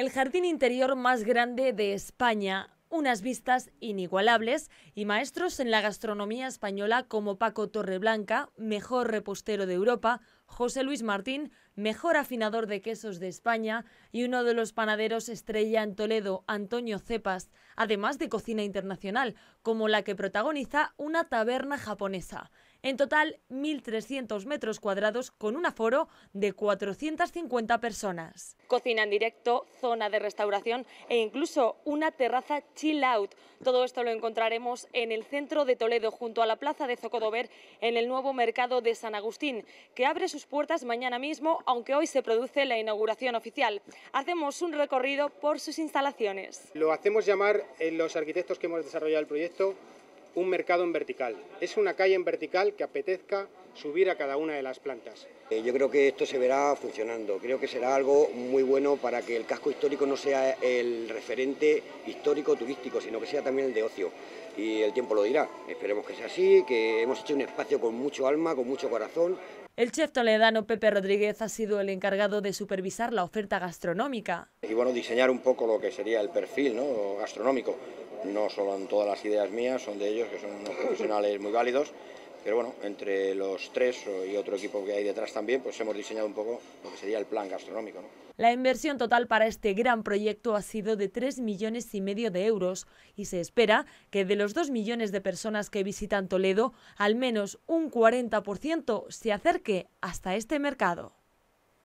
el jardín interior más grande de España, unas vistas inigualables y maestros en la gastronomía española como Paco Torreblanca, mejor repostero de Europa, José Luis Martín, mejor afinador de quesos de España, y uno de los panaderos estrella en Toledo, Antonio Cepas, además de cocina internacional, como la que protagoniza una taberna japonesa. En total, 1.300 metros cuadrados con un aforo de 450 personas. Cocina en directo, zona de restauración e incluso una terraza chill out. Todo esto lo encontraremos en el centro de Toledo, junto a la plaza de Zocodover, en el nuevo mercado de San Agustín, que abre sus puertas mañana mismo, aunque hoy se produce la inauguración oficial. Hacemos un recorrido por sus instalaciones. Lo hacemos llamar, en los arquitectos que hemos desarrollado el proyecto, un mercado en vertical. Es una calle en vertical que apetezca subir a cada una de las plantas. Eh, yo creo que esto se verá funcionando, creo que será algo muy bueno para que el casco histórico no sea el referente histórico turístico, sino que sea también el de ocio. Y el tiempo lo dirá, esperemos que sea así, que hemos hecho un espacio con mucho alma, con mucho corazón. El chef toledano Pepe Rodríguez ha sido el encargado de supervisar la oferta gastronómica. Y bueno, diseñar un poco lo que sería el perfil ¿no? gastronómico. No solo en todas las ideas mías, son de ellos, que son unos profesionales muy válidos, pero bueno, entre los tres y otro equipo que hay detrás también, pues hemos diseñado un poco lo que sería el plan gastronómico. La inversión total para este gran proyecto ha sido de 3 millones y medio de euros y se espera que de los 2 millones de personas que visitan Toledo, al menos un 40% se acerque hasta este mercado.